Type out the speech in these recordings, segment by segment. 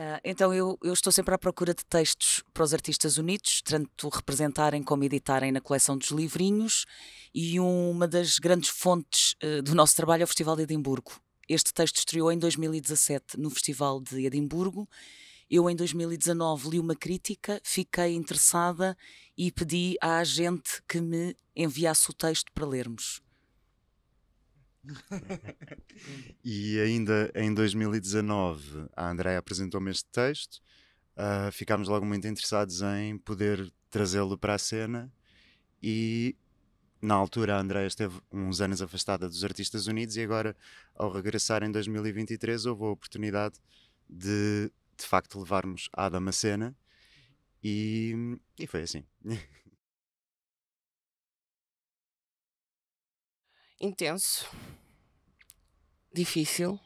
Ah, então eu, eu, estou sempre à procura de textos para os artistas unidos, tanto representarem como editarem na coleção dos livrinhos, e uma das grandes fontes uh, do nosso trabalho é o Festival de Edimburgo. Este texto estreou em 2017 no Festival de Edimburgo. Eu, em 2019, li uma crítica, fiquei interessada e pedi à gente que me enviasse o texto para lermos. e ainda em 2019 a Andrea apresentou-me este texto, uh, ficámos logo muito interessados em poder trazê-lo para a cena e na altura a Andrea esteve uns anos afastada dos Artistas Unidos e agora ao regressar em 2023 houve a oportunidade de de facto levarmos à Damascena e, e foi assim. Intenso difícil,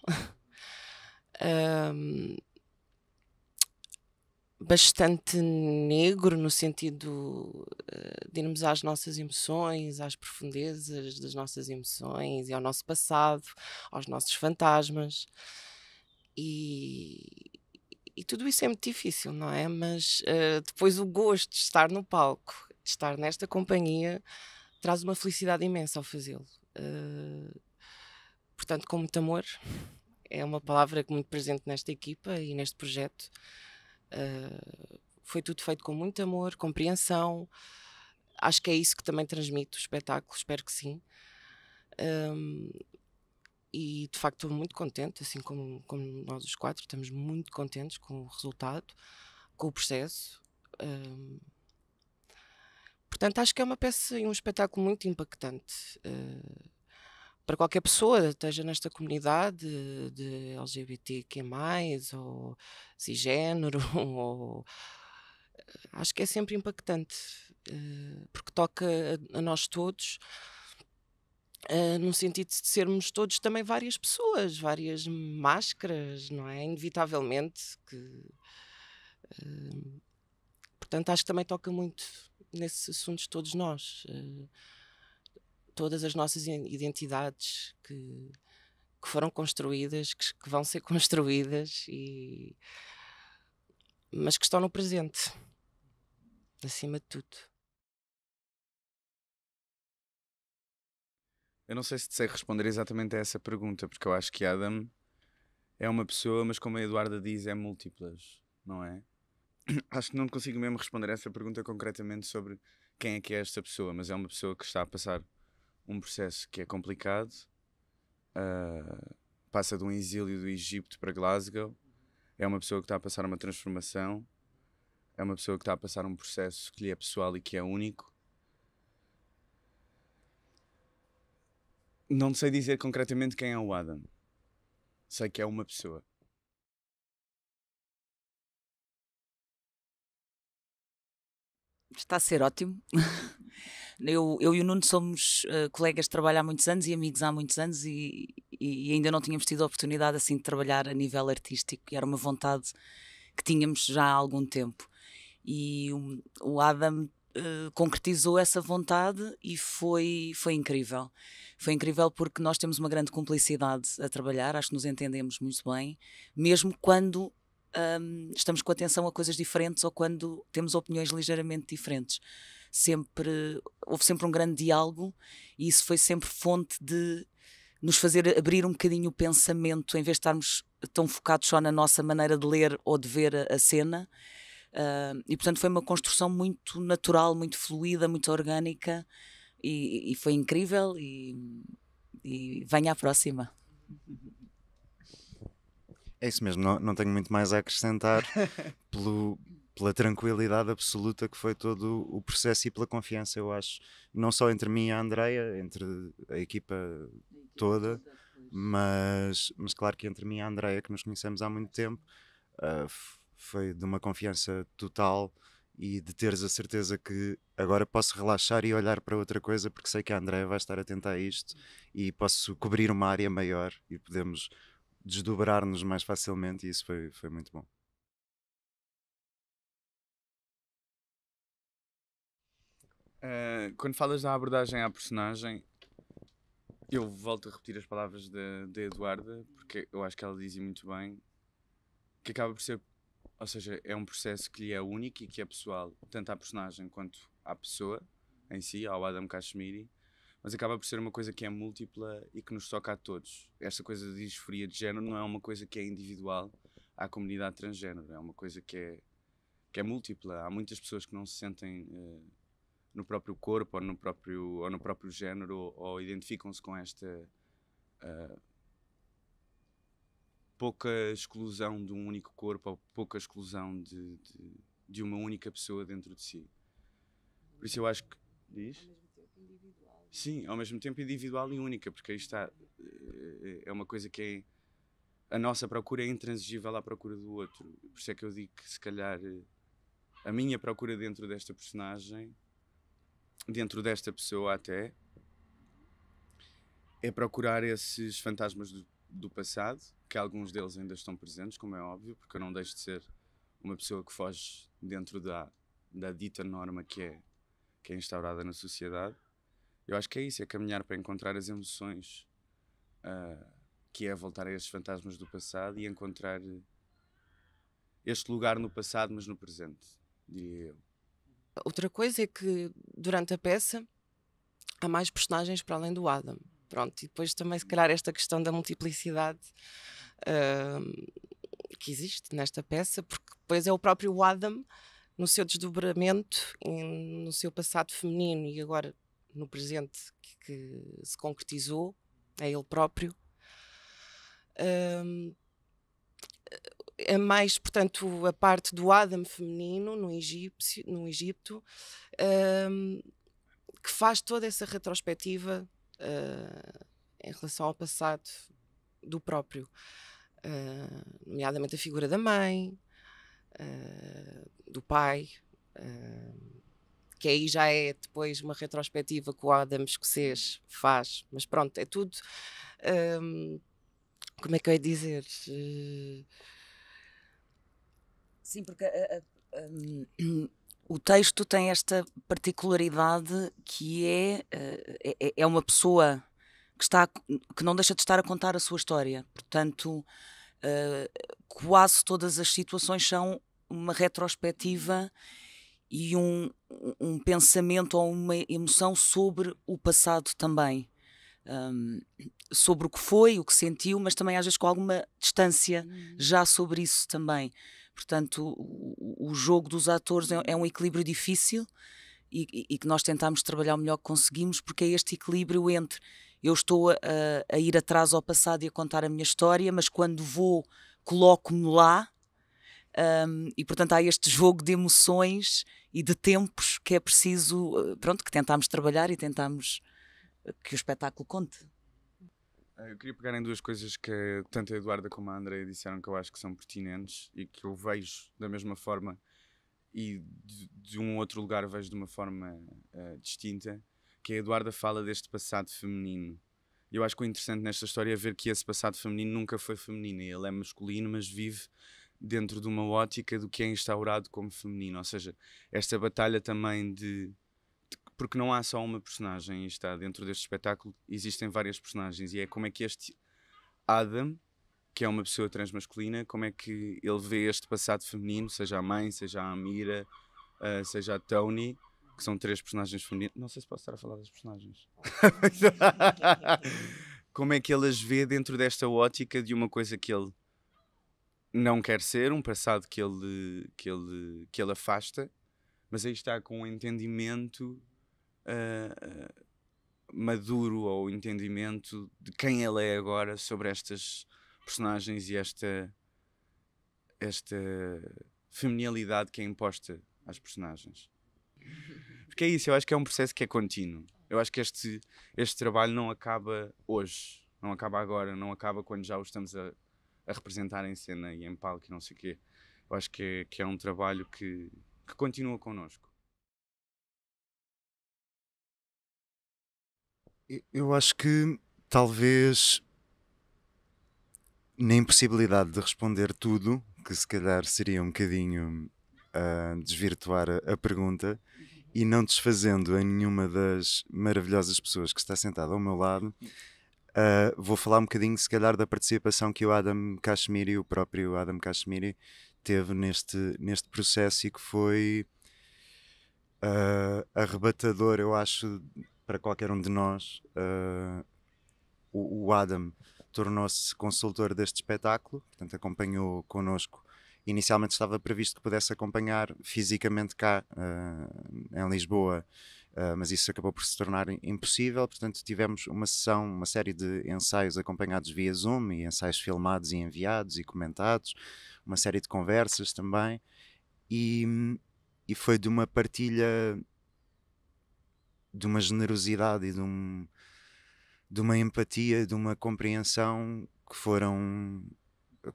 um, bastante negro no sentido eh, de irmos às nossas emoções, às profundezas das nossas emoções e ao nosso passado, aos nossos fantasmas. E, e tudo isso é muito difícil, não é? Mas uh, depois o gosto de estar no palco, de estar nesta companhia, traz uma felicidade imensa ao fazê-lo. Uh, portanto, com muito amor. É uma palavra muito presente nesta equipa e neste projeto. Uh, foi tudo feito com muito amor, compreensão. Acho que é isso que também transmite o espetáculo, espero que sim. Um, ah, e de facto estou muito contente, assim como, como nós os quatro, estamos muito contentes com o resultado, com o processo. Um, ah, portanto, acho que é uma peça e um espetáculo muito impactante. Uh, para qualquer pessoa, esteja nesta comunidade de LGBTQ+, ou cisgênero, ou... Eh, acho que é sempre impactante, eh, porque toca a nós todos, eh, no sentido de sermos todos também várias pessoas, várias máscaras, não é? Inevitavelmente que. portanto, acho que também toca muito nesses assuntos todos nós todas as nossas identidades que, que foram construídas, que, que, vão ser construídas, e, mas que estão no presente, acima de tudo. Eu não sei se te sei responder exatamente a essa pergunta, porque eu acho que Adam é uma pessoa, mas como a Eduarda diz, é múltiplas, não é? Acho que não consigo mesmo responder essa pergunta concretamente sobre quem é que é esta pessoa, mas é uma pessoa que está a passar um processo que é complicado, uh, passa de um exílio do Egito para Glasgow, é uma pessoa que está a passar uma transformação, é uma pessoa que está a passar um processo que lhe é pessoal e que é único. Não sei dizer concretamente quem é o Adam. Sei que é uma pessoa. está a ser ótimo. Eu, eu e o Nuno somos uh, colegas de trabalho há muitos anos e amigos há muitos anos e, e, ainda não tínhamos tido a oportunidade assim de trabalhar a nível artístico e era uma vontade que tínhamos já há algum tempo. E o, hum, o Adam uh, concretizou essa vontade e foi, foi incrível. Foi incrível porque nós temos uma grande cumplicidade a trabalhar, acho que nos entendemos muito bem, mesmo quando um, estamos com atenção a coisas diferentes ou quando temos opiniões ligeiramente diferentes. Sempre, houve sempre um grande diálogo e isso foi sempre fonte de nos fazer abrir um bocadinho o pensamento, em vez de estarmos tão focados só na nossa maneira de ler ou de ver a, cena. Uh, e portanto foi uma construção muito natural, muito fluida, muito orgânica e, e foi incrível. E, e venha à próxima. É isso mesmo, não, não tenho muito mais a acrescentar pelo, pela tranquilidade absoluta que foi todo o processo e pela confiança, eu acho, não só entre mim e a Andrea, entre a equipa toda, mas, mas claro que entre mim e a Andrea, que nos conhecemos há muito tempo, uh, foi de uma confiança total e de teres a certeza que agora posso relaxar e olhar para outra coisa, porque sei que a Andrea vai estar atenta a isto e posso cobrir uma área maior e podemos desdobrar-nos mais facilmente e isso foi, foi muito bom. Uh, quando falas da abordagem à personagem, eu volto a repetir as palavras da Eduarda, porque eu acho que ela dizia muito bem que acaba por ser, ou seja, é um processo que lhe é único e que é pessoal, tanto à personagem quanto à pessoa em si, ao Adam Kashmiri mas acaba por ser uma coisa que é múltipla e que nos toca a todos. Esta coisa de disforia de género não é uma coisa que é individual à comunidade transgénero, é uma coisa que é, que é múltipla. Há muitas pessoas que não se sentem uh, no próprio corpo ou no próprio, ou no próprio género ou, ou identificam-se com esta uh, pouca exclusão de um único corpo ou pouca exclusão de, de, de, uma única pessoa dentro de si. Por isso eu acho que. Diz? Ao é mesmo tempo individual Sim, ao mesmo tempo individual e única, porque aí está. Eh, é uma coisa que é. A nossa procura é intransigível à procura do outro. Por isso é que eu digo que, se calhar, eh, a minha procura dentro desta personagem, dentro desta pessoa até, é procurar esses fantasmas do, do passado, que alguns deles ainda estão presentes, como é óbvio, porque eu não deixo de ser uma pessoa que foge dentro da, da dita norma que é, que é instaurada na sociedade eu acho que é isso, é caminhar para encontrar as emoções, uh, que é voltar a esses fantasmas do passado e encontrar este lugar no passado, mas no presente, diria eu. Outra coisa é que durante a peça há mais personagens para além do Adam. Pronto, e depois também, se calhar, esta questão da multiplicidade uh, que existe nesta peça, porque depois é o próprio Adam no seu desdobramento, no seu passado feminino e agora no presente que, que se concretizou, é ele próprio. Um, é mais, portanto, a parte do Adam feminino no, Egípcio, no Egito, um, que faz toda essa retrospectiva uh, em relação ao passado do próprio, uh, nomeadamente a figura da mãe, uh, do pai. Uh, que aí já é depois uma retrospectiva que o Adam Escocês faz. Mas pronto, é tudo. Hum, como é que eu ia dizer? Sim, porque eh, eh, um, o texto tem esta particularidade que é, eh, é, é uma pessoa que, está, que não deixa de estar a contar a sua história. Portanto, uh, quase todas as situações são uma retrospectiva e um, um pensamento ou uma emoção sobre o passado também. Um, sobre o que foi, o que sentiu, mas também às vezes com alguma distância uhum. já sobre isso também. Portanto, o, o jogo dos atores é, é um equilíbrio difícil e, e, que nós tentamos trabalhar o melhor que conseguimos, porque é este equilíbrio entre eu estou a, a ir atrás ao passado e a contar a minha história, mas quando vou, coloco-me lá um, e portanto há este jogo de emoções e de tempos que é preciso, eh, pronto, que tentámos trabalhar e tentámos eh, que o espetáculo conte. Ah, eu queria pegar em duas coisas que tanto a Eduarda como a Andrea disseram que eu acho que são pertinentes e que eu vejo da mesma forma e de, de um outro lugar vejo de uma forma uh, distinta, que é a Eduarda fala deste passado feminino. Eu acho que o interessante nesta história é ver que esse passado feminino nunca foi feminino, ele é masculino, mas vive dentro de uma ótica do que é instaurado como feminino. Ou seja, esta batalha também de. de porque não há só uma personagem, está dentro deste espetáculo, existem várias personagens, e é como é que este Adam, que é uma pessoa transmasculina, como é que ele vê este passado feminino, seja a mãe, seja a Amira, uh, seja a Tony, que são três personagens femininas. Não sei se posso estar a falar das personagens. como é que ele as vê dentro desta ótica de uma coisa que ele não quer ser, um passado que ele, que ele, que ele afasta, mas aí está com um entendimento uh, maduro ou entendimento de quem ele é agora sobre estas personagens e esta, esta feminilidade que é imposta às personagens. Porque é isso, eu acho que é um processo que é contínuo. Eu acho que este, este trabalho não acaba hoje, não acaba agora, não acaba quando já o estamos a a representar em cena e em palco e não sei o quê. Eu acho que é, que é um trabalho que, que continua connosco. Eu acho que talvez na impossibilidade de responder tudo, que se calhar seria um bocadinho a desvirtuar a, pergunta e não desfazendo a nenhuma das maravilhosas pessoas que está sentada ao meu lado, Uh, vou falar um bocadinho, se calhar, da participação que o Adam Kashmiri, o próprio Adam Kashmiri, teve neste, neste processo e que foi uh, arrebatador, eu acho, para qualquer um de nós. Uh, o, o Adam tornou-se consultor deste espetáculo, portanto, acompanhou connosco inicialmente estava previsto que pudesse acompanhar fisicamente cá uh, em Lisboa ah, mas isso acabou por se tornar impossível. Portanto, tivemos uma sessão, uma série de ensaios acompanhados via Zoom e ensaios filmados e enviados e comentados, uma série de conversas também. E, e foi de uma partilha, de uma generosidade e de, um, de uma empatia, de uma compreensão que foram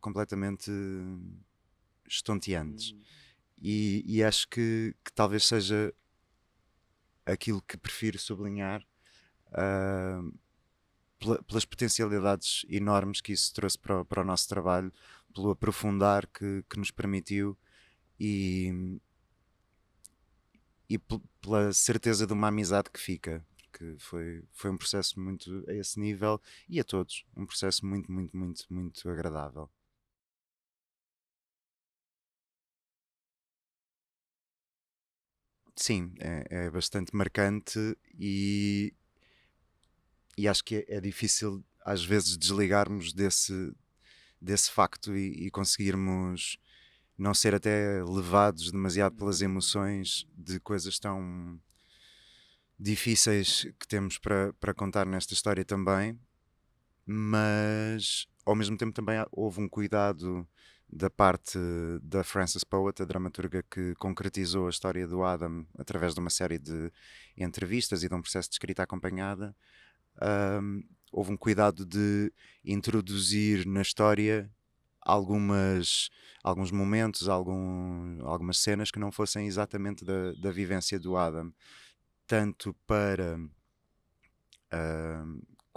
completamente estonteantes. Hum. E, e, acho que, que talvez seja aquilo que prefiro sublinhar uh, pelas potencialidades enormes que isso trouxe para o, para o nosso trabalho, pelo aprofundar que, que nos permitiu e, e pela certeza de uma amizade que fica, que foi, foi um processo muito a esse nível e a todos, um processo muito, muito, muito, muito agradável. Sim, é, é bastante marcante e, e acho que é, é, difícil às vezes desligarmos desse, desse facto e, e, conseguirmos não ser até levados demasiado pelas emoções de coisas tão difíceis que temos para, para contar nesta história também, mas ao mesmo tempo também houve um cuidado da parte da Frances Poet, a dramaturga que concretizou a história do Adam através de uma série de entrevistas e de um processo de escrita acompanhada, um, houve um cuidado de introduzir na história algumas alguns momentos, algum, algumas cenas que não fossem exatamente da, da vivência do Adam, tanto para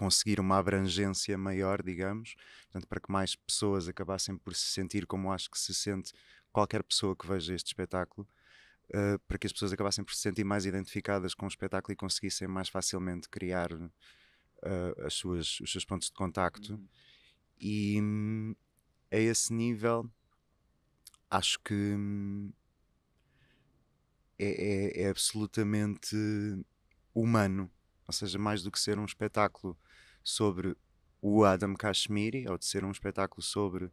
conseguir uma abrangência maior, digamos, portanto, para que mais pessoas acabassem por se sentir como acho que se sente qualquer pessoa que veja este espetáculo, uh, para que as pessoas acabassem por se sentir mais identificadas com o espetáculo e conseguissem mais facilmente criar uh, as suas, os seus pontos de contacto. Uhum. E hum, a esse nível, acho que hum, é, é, é absolutamente humano. Ou seja, mais do que ser um espetáculo sobre o Adam Kashmiri, ou de ser um espetáculo sobre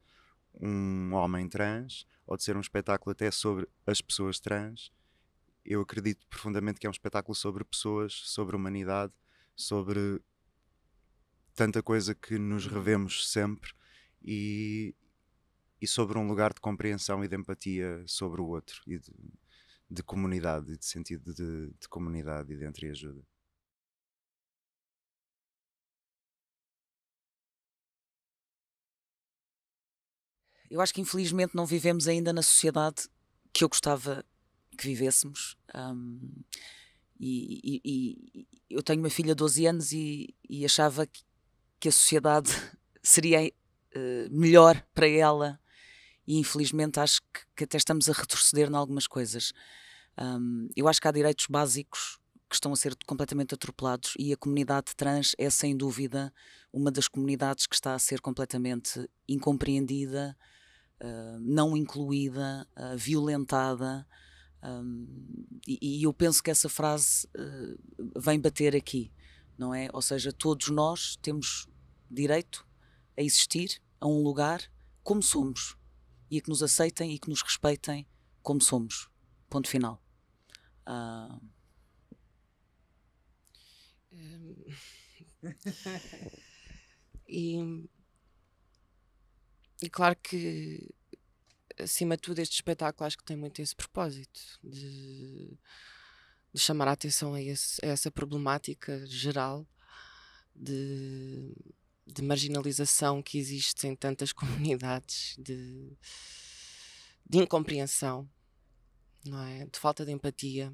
um homem trans, ou de ser um espetáculo até sobre as pessoas trans. Eu acredito profundamente que é um espetáculo sobre pessoas, sobre humanidade, sobre tanta coisa que nos revemos sempre e, e sobre um lugar de compreensão e de empatia sobre o outro e de, de comunidade e de sentido de, de comunidade e de entreajuda. Eu acho que infelizmente não vivemos ainda na sociedade que eu gostava que vivêssemos. Um, e, e, e, eu tenho uma filha de 12 anos e, e achava que, que, a sociedade seria uh, melhor para ela, e infelizmente acho que, que até estamos a retroceder em algumas coisas. Um, eu acho que há direitos básicos que estão a ser completamente atropelados e a comunidade trans é sem dúvida uma das comunidades que está a ser completamente incompreendida ah, não incluída, uh, violentada. Um, ah, e, e, eu penso que essa frase vem bater aqui, não é? Ou seja, todos nós temos direito a existir, a um lugar, como somos, e a que nos aceitem e que nos respeitem como somos. Ponto final. Uh... e e claro que, acima de tudo, este espetáculo acho que tem muito esse propósito de, de chamar a atenção a, esse, a, essa problemática geral de, de, marginalização que existe em tantas comunidades, de, de incompreensão, não é? de falta de empatia,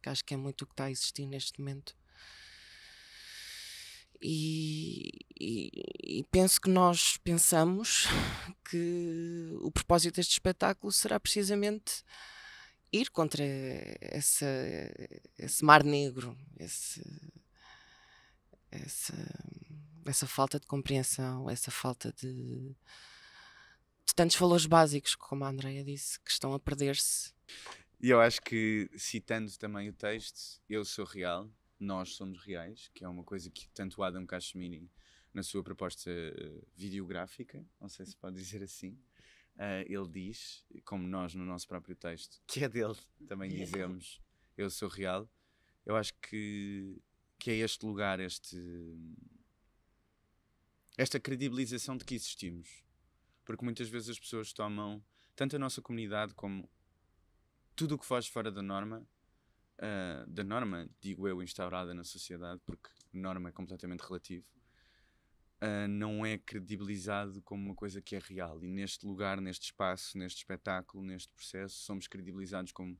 que acho que é muito o que está a existir neste momento. E, e, penso que nós pensamos que o propósito deste espetáculo será precisamente ir contra essa, esse mar negro, esse, essa, essa falta de compreensão, essa falta de, de tantos valores básicos, como a Andrea disse, que estão a perder-se. E eu acho que, citando também o texto, eu sou real, nós somos reais, que é uma coisa que tanto Adam Cashmini na sua proposta eh, videográfica, não sei se pode dizer assim, uh, ele diz, como nós no nosso próprio texto, que é dele, também yeah. dizemos, eu sou real. Eu acho que, que é este lugar, este, esta credibilização de que existimos. Porque muitas vezes as pessoas tomam tanto a nossa comunidade como tudo o que foge fora da norma uh, da norma, digo eu, instaurada na sociedade, porque norma é completamente relativo, uh, não é credibilizado como uma coisa que é real. E neste lugar, neste espaço, neste espetáculo, neste processo, somos credibilizados como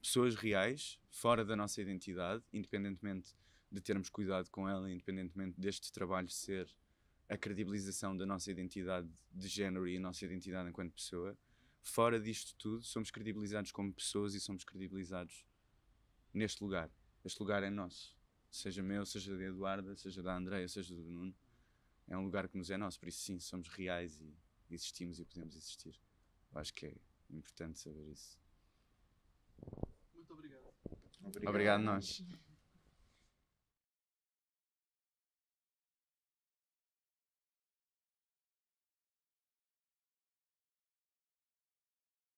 pessoas reais, fora da nossa identidade, independentemente de termos cuidado com ela, independentemente deste trabalho ser a credibilização da nossa identidade de género e a nossa identidade enquanto pessoa. Fora disto tudo, somos credibilizados como pessoas e somos credibilizados neste lugar. Este lugar é nosso. Seja meu, seja de Eduarda, seja da Andreia, seja do Nuno. É um lugar que nos é nosso, por isso sim, somos reais e existimos e podemos existir. Eu acho que é importante saber isso. Muito obrigado. Obrigado, obrigado nós.